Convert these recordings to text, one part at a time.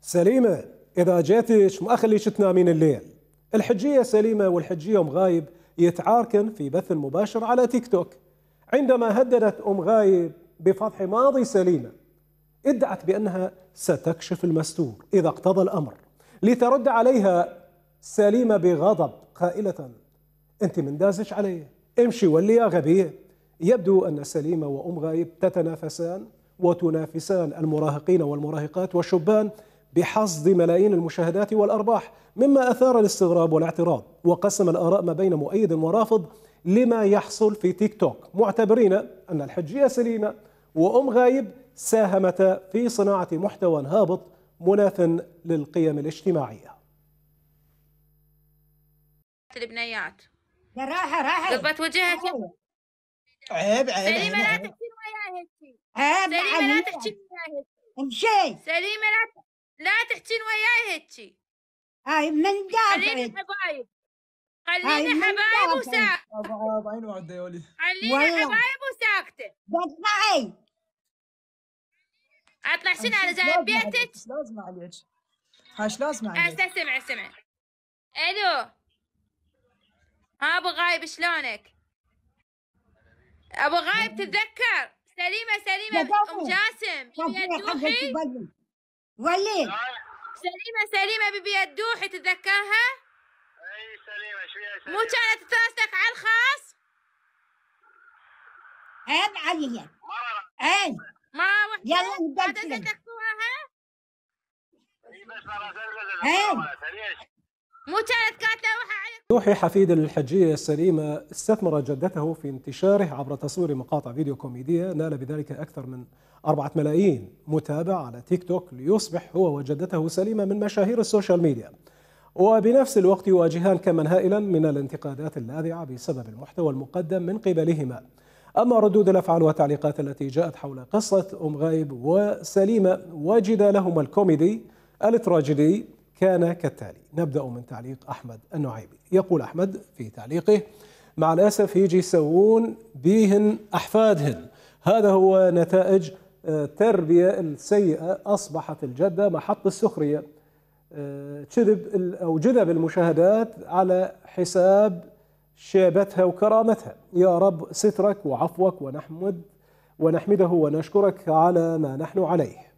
سليمة إذا جيتش ما أخليش تنامين الليل الحجية سليمة والحجية أم غايب يتعاركن في بث مباشر على تيك توك عندما هددت أم غايب بفضح ماضي سليمة ادعت بأنها ستكشف المستور إذا اقتضى الأمر لترد عليها سليمة بغضب قائلة أنت من دازش علي امشي ولي يا غبية يبدو أن سليمة وأم غايب تتنافسان وتنافسان المراهقين والمراهقات والشبان بحصد ملايين المشاهدات والأرباح مما أثار الاستغراب والاعتراض وقسم الآراء ما بين مؤيد ورافض لما يحصل في تيك توك معتبرين أن الحجية سليمة وأم غايب ساهمتا في صناعة محتوى هابط مناف للقيم الاجتماعية البنيات راحة راحة قلبت وجهك عيب عيب سليمة لا تحكي وياها هيك عيب سليمة لا تحكي وياها هيك سليمة لا تحكي تحكين وياي هيك هاي من خليني حبايب خليني حبايب وساكتة خليني حبايب وساكتة دفعي اطلع شنو انا جاي بيتك لازم عليك هاش لازم عليك هسه سمع سمع الو ها ابو غايب شلونك ابو غايب تتذكر سليمة سليمة ام جاسم يا تروحي وليد نعم. سليمة سليمة بيبي الدوحي تتذكرها؟ اي سليمة شوية سليمة مو كانت تراسلك على الخاص؟ عيب علي عيب ما رحت يلا نبدل إيه، عيب مو كانت قالت له نوحي حفيد الحجية السليمة استثمر جدته في انتشاره عبر تصوير مقاطع فيديو كوميدية نال بذلك أكثر من أربعة ملايين متابع على تيك توك ليصبح هو وجدته سليمة من مشاهير السوشيال ميديا وبنفس الوقت يواجهان كما هائلا من الانتقادات اللاذعة بسبب المحتوى المقدم من قبلهما أما ردود الأفعال والتعليقات التي جاءت حول قصة أم غايب وسليمة وجد لهما الكوميدي التراجيدي كان كالتالي نبدأ من تعليق أحمد النعيبي يقول أحمد في تعليقه مع الأسف يجي يسوون بيهن أحفادهن هذا هو نتائج التربية آه، السيئة أصبحت الجدة محط السخرية آه، جذب أو جذب المشاهدات على حساب شيبتها وكرامتها يا رب سترك وعفوك ونحمد ونحمده ونشكرك على ما نحن عليه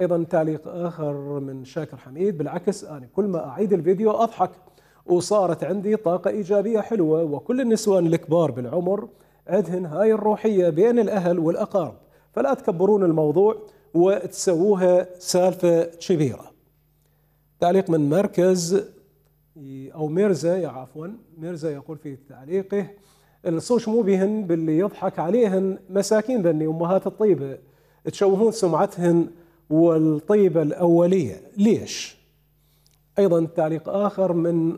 ايضا تعليق اخر من شاكر حميد بالعكس انا كل ما اعيد الفيديو اضحك وصارت عندي طاقه ايجابيه حلوه وكل النسوان الكبار بالعمر عندهن هاي الروحيه بين الاهل والاقارب فلا تكبرون الموضوع وتسووها سالفه كبيره. تعليق من مركز او ميرزا يا عفوا ميرزا يقول في تعليقه الصوش مو بهن باللي يضحك عليهن مساكين ذني امهات الطيبه تشوهون سمعتهن والطيبة الأولية ليش؟ أيضا تعليق آخر من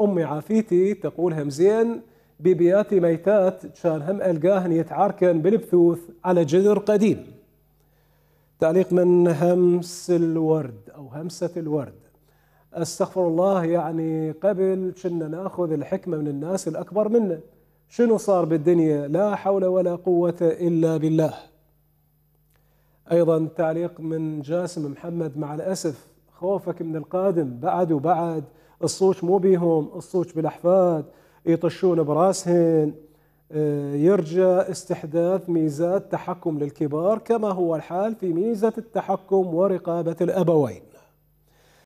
أم, عافيتي تقول همزين بيبياتي ميتات كان هم ألقاهن يتعاركن بالبثوث على جذر قديم تعليق من همس الورد أو همسة الورد استغفر الله يعني قبل كنا ناخذ الحكمه من الناس الاكبر منا شنو صار بالدنيا لا حول ولا قوه الا بالله أيضا تعليق من جاسم محمد مع الأسف خوفك من القادم بعد وبعد الصوت مو بيهم الصوت بالأحفاد يطشون براسهن آه، يرجى استحداث ميزات تحكم للكبار كما هو الحال في ميزة التحكم ورقابة الأبوين